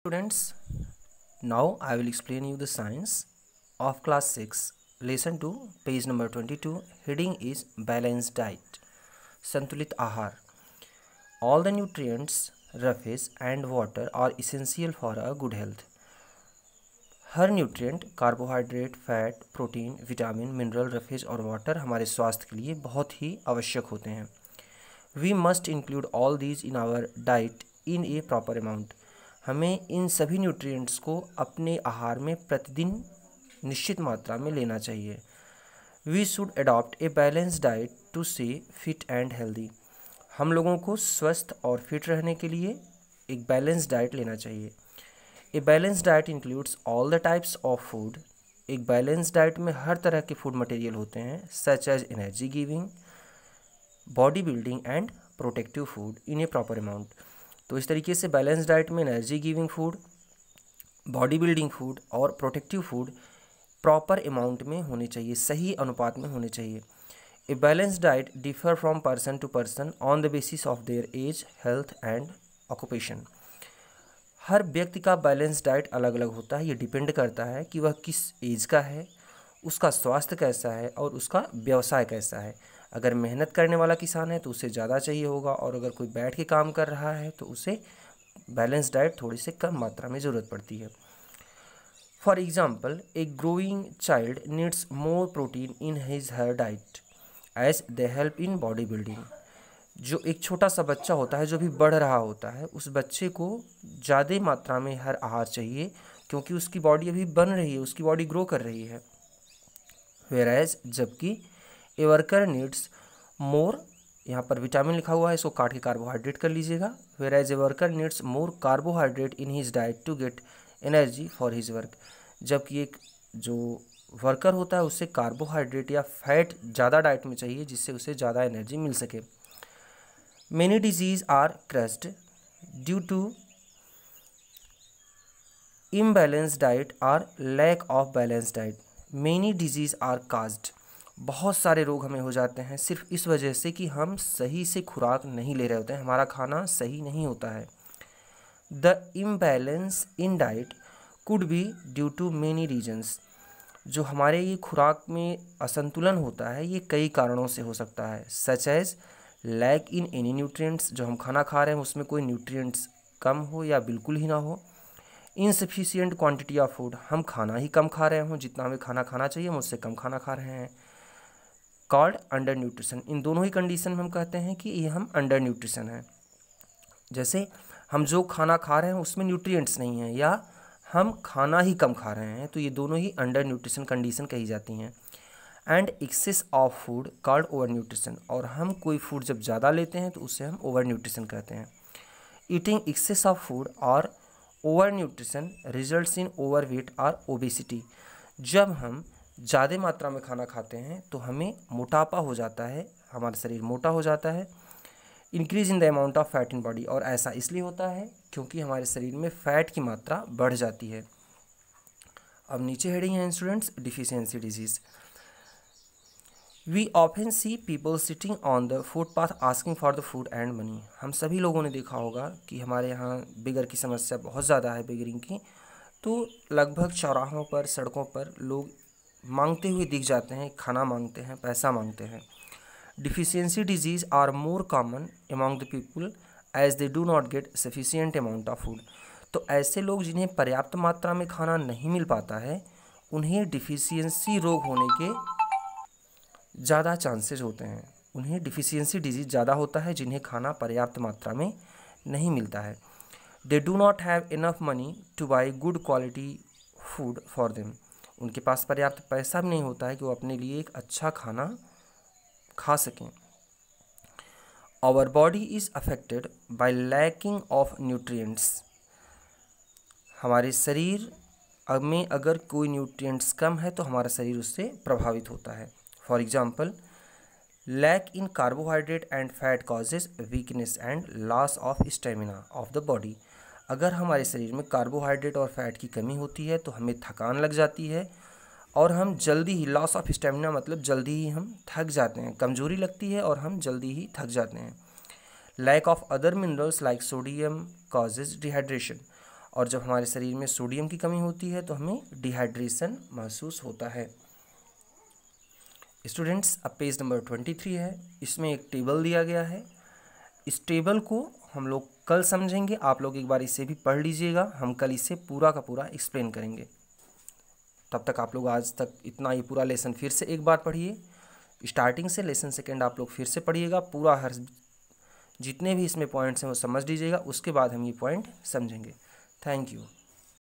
students now i will explain you the science of class 6 lesson 2 page number 22 heading is balanced diet santulit ahar all the nutrients roughage and water are essential for a good health हर nutrient carbohydrate fat protein vitamin mineral roughage और water हमारे स्वास्थ्य के लिए बहुत ही आवश्यक होते हैं we must include all these in our diet in a proper amount हमें इन सभी न्यूट्रिएंट्स को अपने आहार में प्रतिदिन निश्चित मात्रा में लेना चाहिए we should adopt a balance diet to stay fit and healthy हम लोगों को स्वस्थ और फिट रहने के लिए एक बैलेंस डाइट लेना चाहिए a balance diet includes all the types of food एक बैलेंस डाइट में हर तरह के फूड मटेरियल होते हैं such as energy giving body building and protective food in a proper amount तो इस तरीके से बैलेंस डाइट में energy giving food body building food और प्रोटेक्टिव फूड प्रॉपर अमाउंट में होने चाहिए सही अनुपात में होने चाहिए a balance diet differ from person to person on the basis of their age health and occupation हर व्यक्ति का बैलेंस डाइट अलग अलग होता है ये डिपेंड करता है कि वह किस एज का है उसका स्वास्थ्य कैसा है और उसका व्यवसाय कैसा है अगर मेहनत करने वाला किसान है तो उसे ज़्यादा चाहिए होगा और अगर कोई बैठ के काम कर रहा है तो उसे बैलेंस डाइट थोड़ी से कम मात्रा में ज़रूरत पड़ती है for example a growing child needs more protein in his her diet as they help in body building जो एक छोटा सा बच्चा होता है जो भी बढ़ रहा होता है उस बच्चे को ज़्यादा मात्रा में हर आहार चाहिए क्योंकि उसकी बॉडी अभी बन रही है उसकी बॉडी ग्रो कर रही है एज जबकि ए वर्कर नीड्स मोर यहाँ पर विटामिन लिखा हुआ है इसको काट के कार्बोहाइड्रेट कर लीजिएगा whereas a worker needs more carbohydrate in his diet to get energy for his work जबकि एक जो वर्कर होता है उससे कार्बोहाइड्रेट या फैट ज़्यादा डाइट में चाहिए जिससे उसे ज़्यादा एनर्जी मिल सके many diseases are caused due to imbalance diet or lack of balance diet many diseases are caused बहुत सारे रोग हमें हो जाते हैं सिर्फ इस वजह से कि हम सही से खुराक नहीं ले रहे होते हैं हमारा खाना सही नहीं होता है the imbalance in diet could be due to many reasons जो हमारे ये खुराक में असंतुलन होता है ये कई कारणों से हो सकता है such as lack in any nutrients जो हम खाना खा रहे हैं उसमें कोई न्यूट्रिएंट्स कम हो या बिल्कुल ही ना हो इनसफिशियंट क्वांटिटी ऑफ फूड हम खाना ही कम खा रहे हों जितना हमें खाना खाना चाहिए हम उससे कम खाना खा रहे हैं कॉल्ड अंडर न्यूट्रिशन इन दोनों ही कंडीशन में हम कहते हैं कि ये हम अंडर न्यूट्रिशन है जैसे हम जो खाना खा रहे हैं उसमें न्यूट्रिएंट्स नहीं हैं या हम खाना ही कम खा रहे हैं तो ये दोनों ही अंडर न्यूट्रिशन कंडीशन कही जाती हैं and excess of food called over nutrition और हम कोई फूड जब ज़्यादा लेते हैं तो उसे हम ओवर न्यूट्रिशन कहते हैं ईटिंग एक्सेस ऑफ फूड और over nutrition result in overweight और ओबेसिटी जब हम ज़्यादा मात्रा में खाना खाते हैं तो हमें मोटापा हो जाता है हमारा शरीर मोटा हो जाता है increase in the amount of fat in body और ऐसा इसलिए होता है क्योंकि हमारे शरीर में फैट की मात्रा बढ़ जाती है अब नीचे हेडिंग है students deficiency diseases we often see people sitting on the footpath asking for the food and money हम सभी लोगों ने देखा होगा कि हमारे यहाँ बिगर की समस्या बहुत ज़्यादा है बिगरिंग की तो लगभग चौराहों पर सड़कों पर लोग मांगते हुए दिख जाते हैं खाना मांगते हैं पैसा मांगते हैं deficiency disease are more common among the people as they do not get sufficient amount of food तो ऐसे लोग जिन्हें पर्याप्त मात्रा में खाना नहीं मिल पाता है उन्हें डिफिशियंसी रोग होने के ज़्यादा चांसेस होते हैं उन्हें डिफिशियंसी डिजीज़ ज़्यादा होता है जिन्हें खाना पर्याप्त मात्रा में नहीं मिलता है they do not have enough money to buy good quality food for them उनके पास पर्याप्त पैसा भी नहीं होता है कि वो अपने लिए एक अच्छा खाना खा सकें our body is affected by lacking of nutrients हमारे शरीर में अगर कोई न्यूट्रियट्स कम है तो हमारा शरीर उससे प्रभावित होता है for example lack in carbohydrate and fat causes weakness and loss of stamina of the body अगर हमारे शरीर में कार्बोहाइड्रेट और फैट की कमी होती है तो हमें थकान लग जाती है और हम जल्दी ही लॉस ऑफ स्टेमिना मतलब जल्दी ही हम थक जाते हैं कमजोरी लगती है और हम जल्दी ही थक जाते हैं lack of other minerals like sodium causes dehydration और जब हमारे शरीर में सोडियम की कमी होती है तो हमें डिहाइड्रेशन महसूस होता है स्टूडेंट्स अब पेज नंबर ट्वेंटी थ्री है इसमें एक टेबल दिया गया है इस टेबल को हम लोग कल समझेंगे आप लोग एक बार इसे भी पढ़ लीजिएगा हम कल इसे पूरा का पूरा एक्सप्लेन करेंगे तब तक आप लोग आज तक इतना ये पूरा लेसन फिर से एक बार पढ़िए स्टार्टिंग से लेसन सेकेंड आप लोग फिर से पढ़िएगा पूरा हर जितने भी इसमें पॉइंट्स हैं वो समझ लीजिएगा उसके बाद हम ये पॉइंट समझेंगे थैंक यू